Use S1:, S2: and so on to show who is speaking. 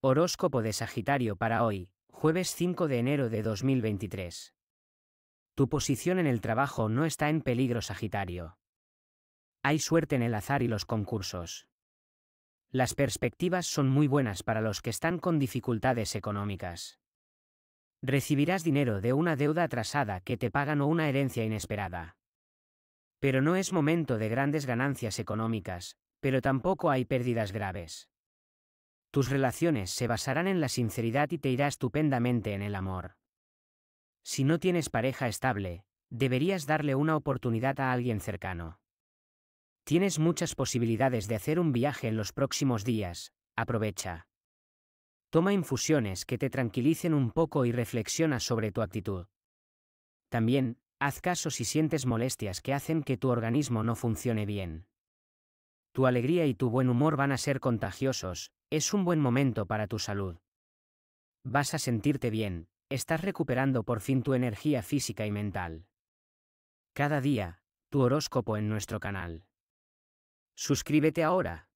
S1: Horóscopo de Sagitario para hoy, jueves 5 de enero de 2023. Tu posición en el trabajo no está en peligro, Sagitario. Hay suerte en el azar y los concursos. Las perspectivas son muy buenas para los que están con dificultades económicas. Recibirás dinero de una deuda atrasada que te pagan o una herencia inesperada. Pero no es momento de grandes ganancias económicas, pero tampoco hay pérdidas graves. Tus relaciones se basarán en la sinceridad y te irá estupendamente en el amor. Si no tienes pareja estable, deberías darle una oportunidad a alguien cercano. Tienes muchas posibilidades de hacer un viaje en los próximos días, aprovecha. Toma infusiones que te tranquilicen un poco y reflexiona sobre tu actitud. También, haz caso si sientes molestias que hacen que tu organismo no funcione bien. Tu alegría y tu buen humor van a ser contagiosos, es un buen momento para tu salud. Vas a sentirte bien, estás recuperando por fin tu energía física y mental. Cada día, tu horóscopo en nuestro canal. Suscríbete ahora.